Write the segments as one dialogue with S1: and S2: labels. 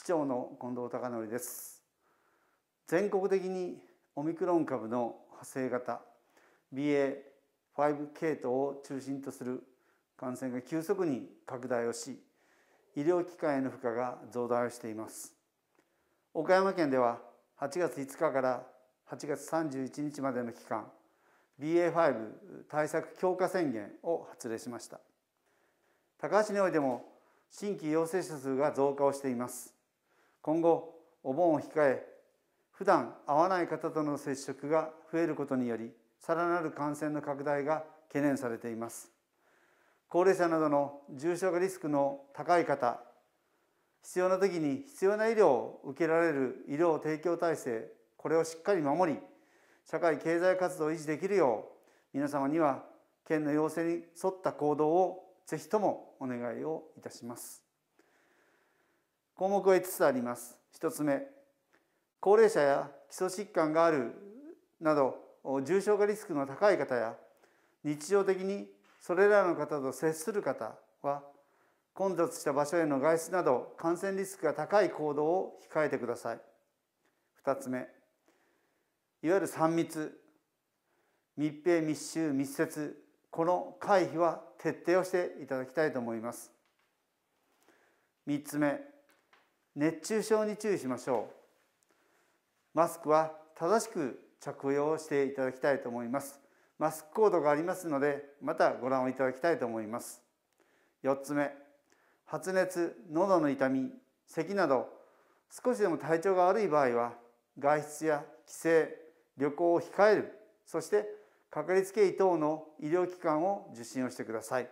S1: 市長の近藤孝則です全国的にオミクロン株の派生型 BA.5 系統を中心とする感染が急速に拡大をし医療機関への負荷が増大をしています岡山県では8月5日から8月31日までの期間 BA.5 対策強化宣言を発令しました高橋においても新規陽性者数が増加をしています今後お盆を控え普段会わない方との接触が増えることによりさらなる感染の拡大が懸念されています高齢者などの重症化リスクの高い方必要な時に必要な医療を受けられる医療提供体制これをしっかり守り社会経済活動を維持できるよう皆様には県の要請に沿った行動をぜひともお願いをいたします。項目は5つあります1つ目高齢者や基礎疾患があるなど重症化リスクの高い方や日常的にそれらの方と接する方は混雑した場所への外出など感染リスクが高い行動を控えてください2つ目いわゆる3密密閉密集密接この回避は徹底をしていただきたいと思います3つ目熱中症に注意しましょうマスクは正しく着用していただきたいと思いますマスクコードがありますのでまたご覧をいただきたいと思います4つ目発熱喉の痛み咳など少しでも体調が悪い場合は外出や帰省旅行を控えるそしてかかりつけ医等の医療機関を受診をしてください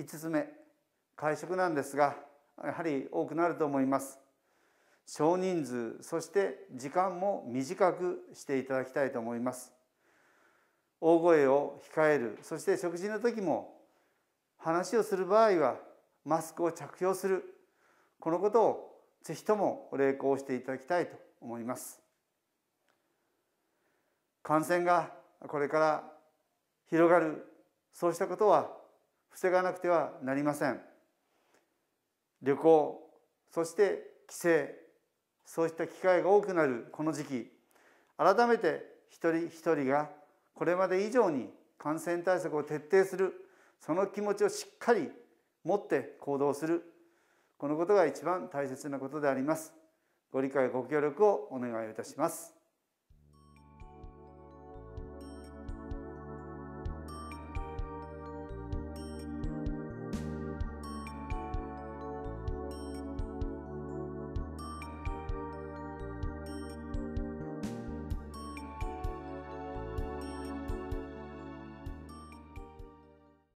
S1: 5つ目会食なんですがやはり多くなると思います少人数そして時間も短くしていただきたいと思います大声を控えるそして食事の時も話をする場合はマスクを着用するこのことを是非ともお励行していただきたいと思います感染がこれから広がるそうしたことは防がなくてはなりません。旅行そして帰省そうした機会が多くなるこの時期改めて一人一人がこれまで以上に感染対策を徹底するその気持ちをしっかり持って行動するこのことが一番大切なことであります。ご理解ご協力をお願いいたします。